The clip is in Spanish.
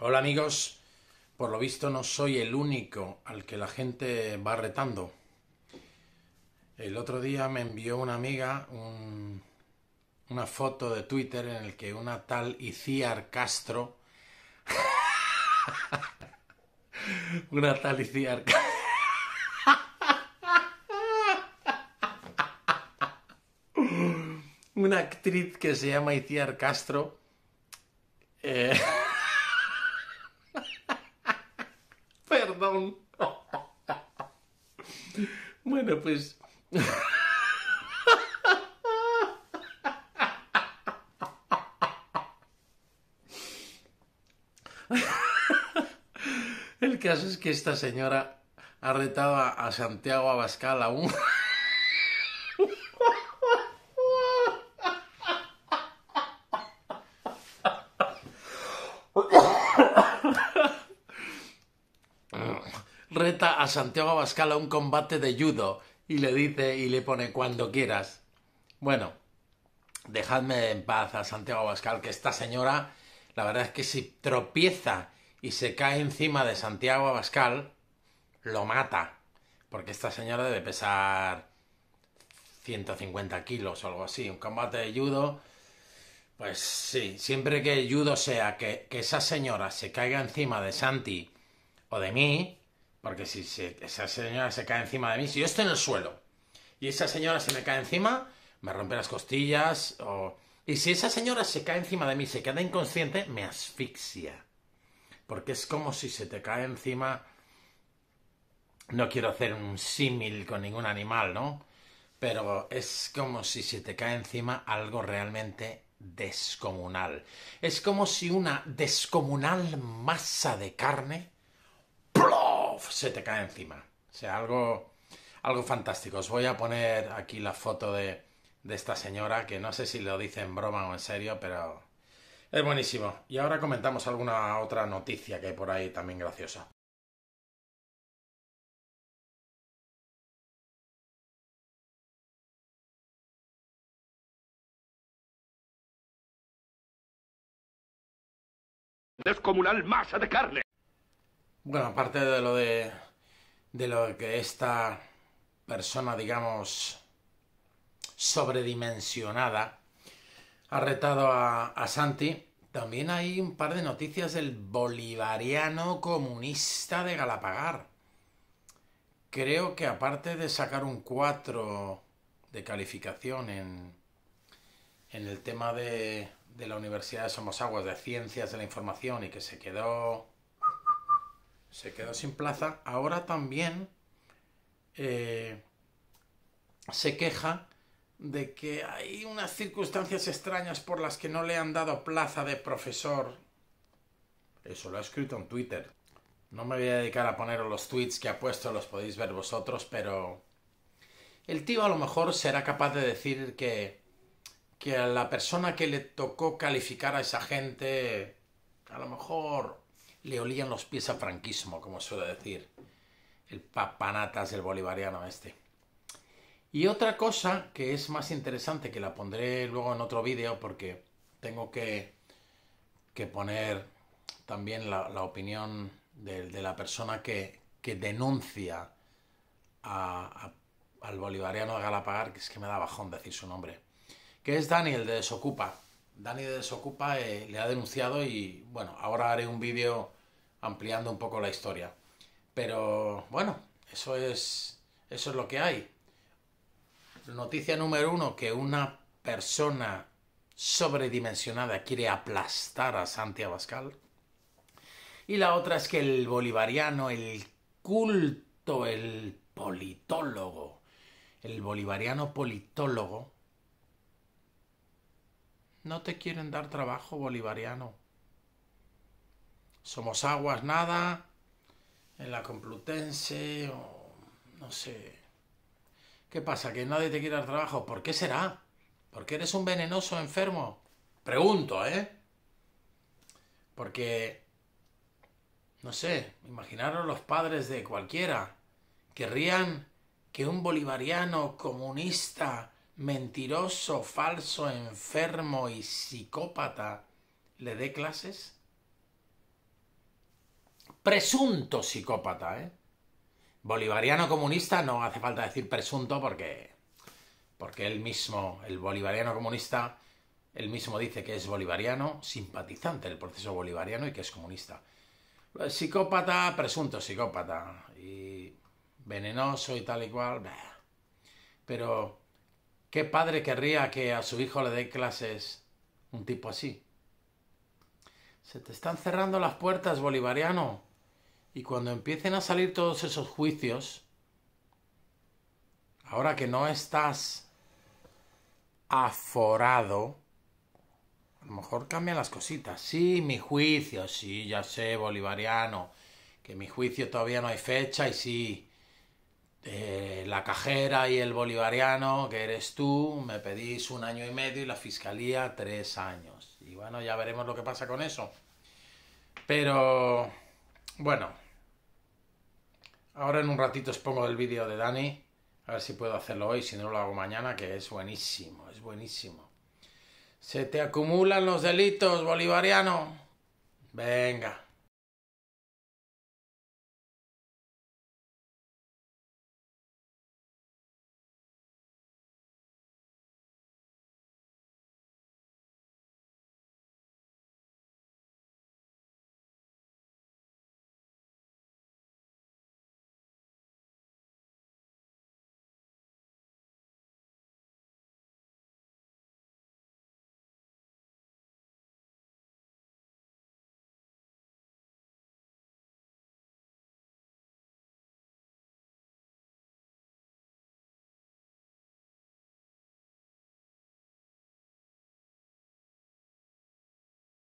Hola amigos, por lo visto no soy el único al que la gente va retando. El otro día me envió una amiga una foto de Twitter en el que una tal Iciar Castro... una tal Iciar Castro... una actriz que se llama Iciar Castro... Eh, Bueno, pues... El caso es que esta señora ha retado a Santiago Abascal a un... Santiago Abascal a un combate de judo y le dice y le pone cuando quieras. Bueno, dejadme en paz a Santiago Abascal, que esta señora, la verdad es que si tropieza y se cae encima de Santiago Abascal, lo mata. Porque esta señora debe pesar 150 kilos o algo así. Un combate de judo, pues sí, siempre que judo sea que, que esa señora se caiga encima de Santi o de mí, porque si esa señora se cae encima de mí, si yo estoy en el suelo y esa señora se me cae encima, me rompe las costillas Y si esa señora se cae encima de mí, se queda inconsciente, me asfixia. Porque es como si se te cae encima... No quiero hacer un símil con ningún animal, ¿no? Pero es como si se te cae encima algo realmente descomunal. Es como si una descomunal masa de carne se te cae encima. O sea, algo, algo fantástico. Os voy a poner aquí la foto de, de esta señora, que no sé si lo dice en broma o en serio, pero es buenísimo. Y ahora comentamos alguna otra noticia que hay por ahí también graciosa. descomunal masa de carne. Bueno, aparte de lo de, de lo que esta persona, digamos, sobredimensionada, ha retado a, Santi, también hay un par de noticias del bolivariano comunista de Galapagar. Creo que aparte de sacar un 4 de calificación en, en el tema de, de la Universidad de Somosaguas de Ciencias de la Información y que se quedó se quedó sin plaza, ahora también eh, se queja de que hay unas circunstancias extrañas por las que no le han dado plaza de profesor. Eso lo ha escrito en Twitter. No me voy a dedicar a poner los tweets que ha puesto, los podéis ver vosotros, pero el tío a lo mejor será capaz de decir que que a la persona que le tocó calificar a esa gente a lo mejor le olían los pies a franquismo, como suele decir el papanatas del bolivariano este. Y otra cosa que es más interesante, que la pondré luego en otro vídeo porque tengo que, poner también la, opinión de, la persona que, denuncia al bolivariano de Galapagar, que es que me da bajón decir su nombre, que es Daniel de Desocupa. Dani de Desocupa eh, le ha denunciado y bueno, ahora haré un vídeo ampliando un poco la historia. Pero bueno, eso es, eso es lo que hay. Noticia número uno, que una persona sobredimensionada quiere aplastar a Santi Abascal. Y la otra es que el bolivariano, el culto, el politólogo, el bolivariano politólogo, no te quieren dar trabajo bolivariano. Somos aguas nada en la Complutense o no sé. ¿Qué pasa? ¿Que nadie te quiere dar trabajo? ¿Por qué será? ¿Porque eres un venenoso enfermo? Pregunto, ¿eh? Porque, no sé, imaginaros los padres de cualquiera querrían que un bolivariano comunista mentiroso, falso, enfermo y psicópata le dé clases? Presunto psicópata, ¿eh? Bolivariano comunista no hace falta decir presunto porque porque él mismo, el bolivariano comunista, él mismo dice que es bolivariano, simpatizante del proceso bolivariano y que es comunista. Psicópata, presunto psicópata, y venenoso y tal y cual. Pero ¿Qué padre querría que a su hijo le dé clases un tipo así? Se te están cerrando las puertas, bolivariano. Y cuando empiecen a salir todos esos juicios, ahora que no estás aforado, a lo mejor cambian las cositas. Sí, mi juicio, sí, ya sé, bolivariano, que mi juicio todavía no hay fecha y sí, eh, la cajera y el bolivariano, que eres tú, me pedís un año y medio y la fiscalía tres años. Y bueno, ya veremos lo que pasa con eso. Pero, bueno, ahora en un ratito os pongo el vídeo de Dani, a ver si puedo hacerlo hoy, si no lo hago mañana, que es buenísimo, es buenísimo. Se te acumulan los delitos, bolivariano. Venga.